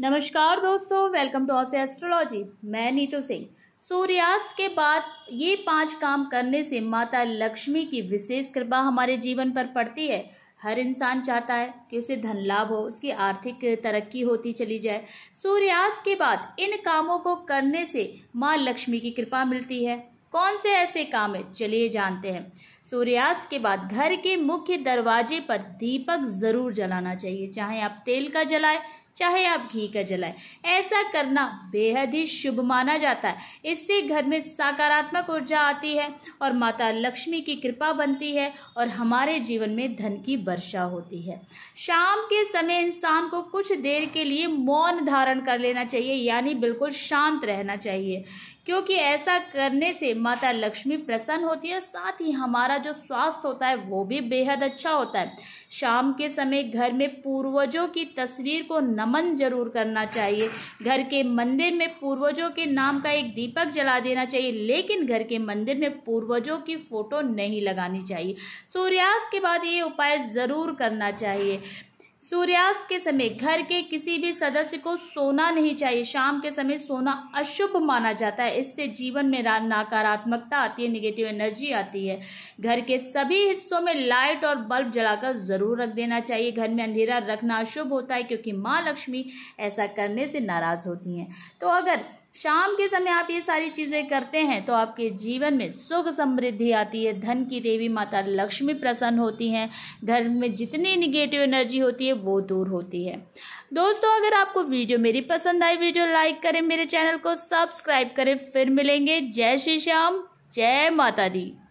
नमस्कार दोस्तों welcome to ऑस astrology मैं नीतू सिंह सूर्यास्त के बाद ये पांच काम करने से माता लक्ष्मी की विशेष कृपा हमारे जीवन पर पड़ती है हर इंसान चाहता है कि उसे धन लाभ हो उसकी आर्थिक तरक्की होती चली जाए सूर्यास्त के बाद इन कामों को करने से माँ लक्ष्मी की कृपा मिलती है कौन से ऐसे काम है चलिए जानते हैं सूर्यास्त के बाद घर के मुख्य दरवाजे पर दीपक जरूर जलाना चाहिए चाहे आप तेल का जलाएं चाहे आप घी का जलाएं ऐसा करना बेहद ही शुभ माना जाता है इससे घर में सकारात्मक ऊर्जा आती है और माता लक्ष्मी की कृपा बनती है और हमारे जीवन में धन की वर्षा होती है शाम के समय इंसान को कुछ देर के लिए मौन धारण कर लेना चाहिए यानी बिल्कुल शांत रहना चाहिए क्योंकि ऐसा करने से माता लक्ष्मी प्रसन्न होती है साथ ही हमारा जो स्वास्थ्य होता है वो भी बेहद अच्छा होता है शाम के समय घर में पूर्वजों की तस्वीर को न नमन जरूर करना चाहिए घर के मंदिर में पूर्वजों के नाम का एक दीपक जला देना चाहिए लेकिन घर के मंदिर में पूर्वजों की फोटो नहीं लगानी चाहिए सूर्यास्त के बाद ये उपाय ज़रूर करना चाहिए सूर्यास्त के समय घर के किसी भी सदस्य को सोना नहीं चाहिए शाम के समय सोना अशुभ माना जाता है इससे जीवन में नकारात्मकता आती है निगेटिव एनर्जी आती है घर के सभी हिस्सों में लाइट और बल्ब जलाकर जरूर रख देना चाहिए घर में अंधेरा रखना अशुभ होता है क्योंकि माँ लक्ष्मी ऐसा करने से नाराज होती हैं तो अगर शाम के समय आप ये सारी चीज़ें करते हैं तो आपके जीवन में सुख समृद्धि आती है धन की देवी माता लक्ष्मी प्रसन्न होती हैं घर में जितनी निगेटिव एनर्जी होती है वो दूर होती है दोस्तों अगर आपको वीडियो मेरी पसंद आई वीडियो लाइक करें मेरे चैनल को सब्सक्राइब करें फिर मिलेंगे जय श्री श्याम जय माता दी